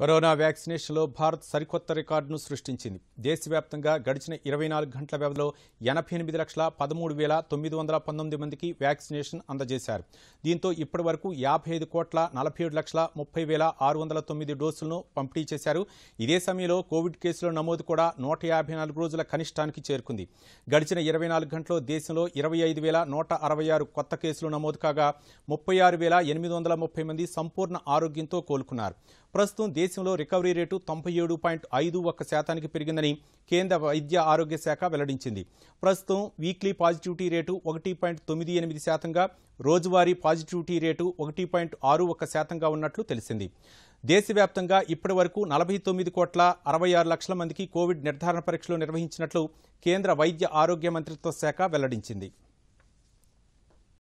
corona వ్యాక్సినేషన్లో Bharat సరికొత్త రికార్డును సృష్టించింది దేశవ్యాప్తంగా గడిచిన ఇరవై నాలుగు గంటల వ్యవధిలో ఎనభై ఎనిమిది లక్షల పదమూడు వేల తొమ్మిది వందల పంతొమ్మిది మందికి వ్యాక్సినేషన్ అందజేశారు దీంతో ఇప్పటి వరకు యాభై ఐదు కోట్ల నలభై ఏడు లక్షల ముప్పై వేల ఆరు వందల తొమ్మిది డోసులను పంపిణీ చేశారు ఇదే సమయంలో కోవిడ్ కేసులో నమోదు కూడా నూట యాభై నాలుగు రోజుల కనిష్టానికి చేరుకుంది గడిచిన ఇరవై నాలుగు గంటల్లో దేశంలో ఇరవై ఐదు వేల నూట అరవై ఆరు కొత్త కేసులు నమోదు కాగా ముప్పై ఆరు వేల ఎనిమిది వందల ముప్పై మంది సంపూర్ణ ఆరోగ్యంతో కోలుకున్నారు ప్రస్తుతం దేశంలో రికవరీ రేటు తొంభై ఏడు పాయింట్ ఐదు ఒక్క శాతానికి పెరిగిందని కేంద్ర వైద్య ఆరోగ్య శాఖ వెల్లడించింది ప్రస్తుతం వీక్లీ పాజిటివిటీ రేటు ఒకటి పాయింట్ తొమ్మిది ఎనిమిది శాతంగా రోజువారీ పాజిటివిటీ రేటు ఒకటి పాయింట్ ఆరు ఒక్క శాతంగా ఉన్నట్లు తెలిసింది దేశవ్యాప్తంగా ఇప్పటి వరకు నలభై తొమ్మిది కోట్ల అరవై ఆరు లక్షల మందికి కోవిడ్ నిర్ధారణ పరీక్షలు నిర్వహించినట్లు కేంద్ర వైద్య ఆరోగ్య మంత్రిత్వ శాఖ వెల్లడించింది